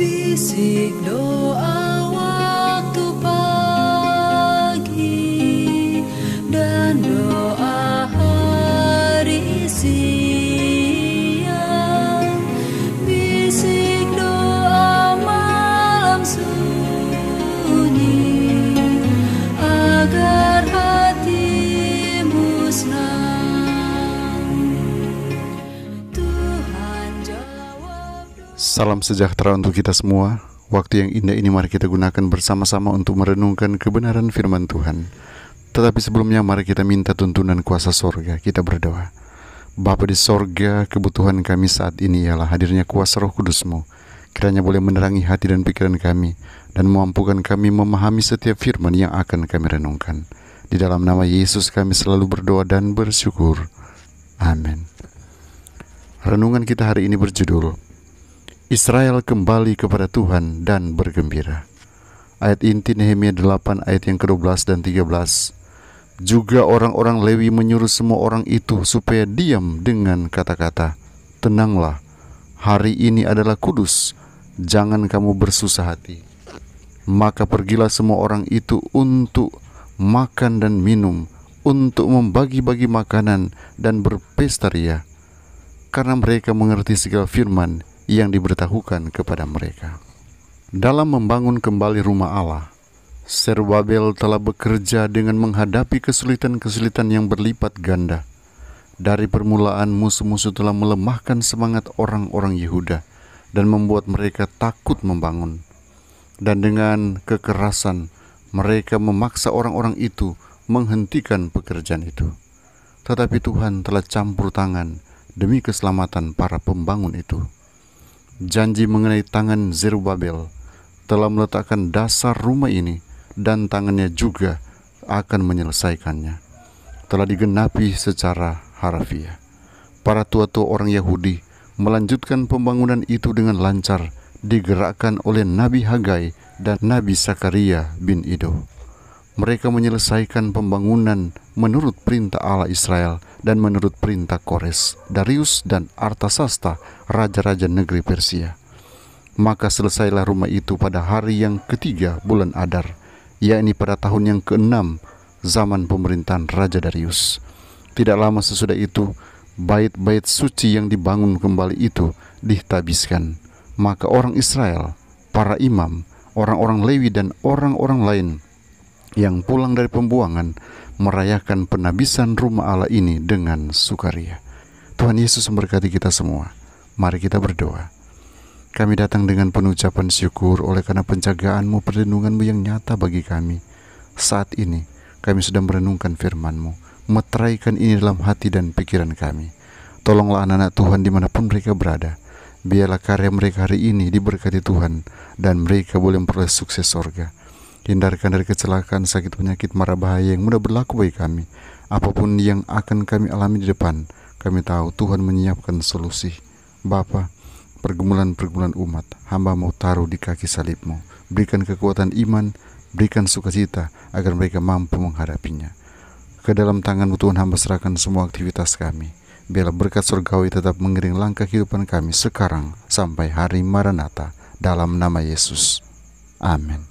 Bisik doa waktu pagi dan doa hari siang. Salam sejahtera untuk kita semua. Waktu yang indah ini mari kita gunakan bersama-sama untuk merenungkan kebenaran firman Tuhan. Tetapi sebelumnya mari kita minta tuntunan kuasa sorga. Kita berdoa. Bapa di sorga, kebutuhan kami saat ini ialah hadirnya kuasa roh kudusmu. Kiranya boleh menerangi hati dan pikiran kami dan memampukan kami memahami setiap firman yang akan kami renungkan. Di dalam nama Yesus kami selalu berdoa dan bersyukur. Amin. Renungan kita hari ini berjudul Israel kembali kepada Tuhan dan bergembira. Ayat inti Nehemia 8 ayat yang ke-12 dan 13. Juga orang-orang Lewi menyuruh semua orang itu supaya diam dengan kata-kata, "Tenanglah, hari ini adalah kudus, jangan kamu bersusah hati." Maka pergilah semua orang itu untuk makan dan minum, untuk membagi-bagi makanan dan berpesta karena mereka mengerti segala firman yang diberitahukan kepada mereka. Dalam membangun kembali rumah Allah, Serwabel telah bekerja dengan menghadapi kesulitan-kesulitan yang berlipat ganda. Dari permulaan musuh-musuh telah melemahkan semangat orang-orang Yehuda dan membuat mereka takut membangun. Dan dengan kekerasan mereka memaksa orang-orang itu menghentikan pekerjaan itu. Tetapi Tuhan telah campur tangan demi keselamatan para pembangun itu janji mengenai tangan Zerubabel telah meletakkan dasar rumah ini dan tangannya juga akan menyelesaikannya. Telah digenapi secara harafiah. Para tua-tua orang Yahudi melanjutkan pembangunan itu dengan lancar digerakkan oleh Nabi Hagai dan Nabi Sakaria bin Ido mereka menyelesaikan pembangunan menurut perintah Allah Israel dan menurut perintah Kores, Darius dan Artasasta, raja-raja negeri Persia. Maka selesailah rumah itu pada hari yang ketiga bulan Adar, yakni pada tahun yang keenam zaman pemerintahan Raja Darius. Tidak lama sesudah itu, bait-bait suci yang dibangun kembali itu ditabiskan. Maka orang Israel, para imam, orang-orang Lewi dan orang-orang lain yang pulang dari pembuangan merayakan penabisan rumah Allah ini dengan sukaria. Tuhan Yesus memberkati kita semua. Mari kita berdoa. Kami datang dengan penuh ucapan syukur oleh karena penjagaanmu, perlindunganmu yang nyata bagi kami. Saat ini, kami sedang merenungkan firmanmu, meteraikan ini dalam hati dan pikiran kami. Tolonglah anak-anak Tuhan dimanapun mereka berada. Biarlah karya mereka hari ini diberkati Tuhan dan mereka boleh memperoleh sukses sorga. Hindarkan dari kecelakaan, sakit, penyakit, marah bahaya yang mudah berlaku bagi kami. Apapun yang akan kami alami di depan, kami tahu Tuhan menyiapkan solusi. Bapa, pergumulan-pergumulan umat, hamba mau taruh di kaki salibmu. Berikan kekuatan iman, berikan sukacita agar mereka mampu menghadapinya. Ke dalam tanganmu Tuhan hamba serahkan semua aktivitas kami. Biarlah berkat surgawi tetap mengiring langkah kehidupan kami sekarang sampai hari Maranatha dalam nama Yesus. Amin.